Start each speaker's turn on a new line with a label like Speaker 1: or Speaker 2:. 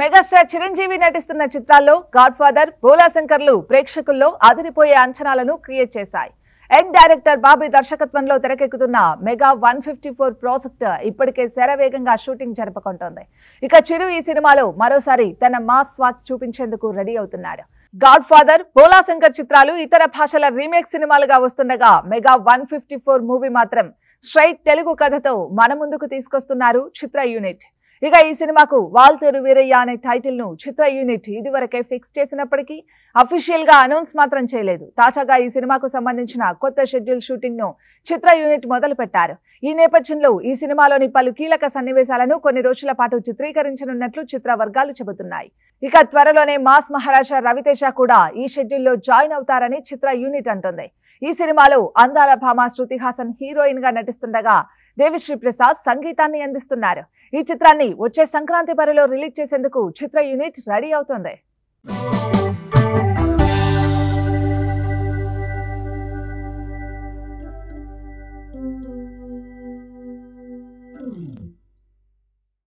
Speaker 1: megastar Chiranjeevi నటిస్తున్న చిత్రాల్లో God father శంకర్లు ప్రేక్షకుల్లో అదిరిపోయే అంచనాలను క్రియేట్ చేశాయి ఎండ్ డైరెక్టర్ బాబీ దర్శకత్వంలో తెరకెక్కుతున్న mega one fifty four project ఇప్పటికే శరవేగంగా షూటింగ్ జరుపుకుంటోంది ఇక చిరు ఈ సినిమాలో మరోసారి తన మాస్ వాక్ చూపించేందుకు రెడీ అవుతున్నాడు గాడ్ ఫాదర్ శంకర్ చిత్రాలు ఇతర భాషల రీమేక్ సినిమాలుగా వస్తుండగా mega one fifty four movie మాత్రం స్ట్రైట్ తెలుగు కథతో మన ముందుకు తీసుకొస్తున్నారు చిత్ర యూనిట్ ఇక ఈ సినిమాకు వాల్తేరు వీరయ్య అనే టైటిల్ను చిత్ర యూనిట్ ఇదివరకే ఫిక్స్ చేసినప్పటికీ అఫీషియల్గా అనౌన్స్ మాత్రం చేయలేదు తాజాగా ఈ సినిమాకు సంబంధించిన కొత్త షెడ్యూల్ షూటింగ్ను చిత్ర యూనిట్ మొదలుపెట్టారు ఈ నేపథ్యంలో ఈ సినిమాలోని పలు కీలక సన్నివేశాలను కొన్ని రోజుల పాటు చిత్రీకరించనున్నట్లు చిత్ర వర్గాలు చెబుతున్నాయి ఇక త్వరలోనే మాస్ మహారాజా రవితేజ కూడా ఈ షెడ్యూల్లో జాయిన్ అవుతారని చిత్ర యూనిట్ అంటుంది ఈ సినిమాలో అందాల భామ శృతిహాసన్ హీరోయిన్ గా నటిస్తుండగా దేవిశ్రీ ప్రసాద్ సంగీతాన్ని అందిస్తున్నారు ఈ చిత్రాన్ని వచ్చే సంక్రాంతి పరిలో రిలీజ్ చేసేందుకు చిత్ర యూనిట్ రెడీ అవుతోంది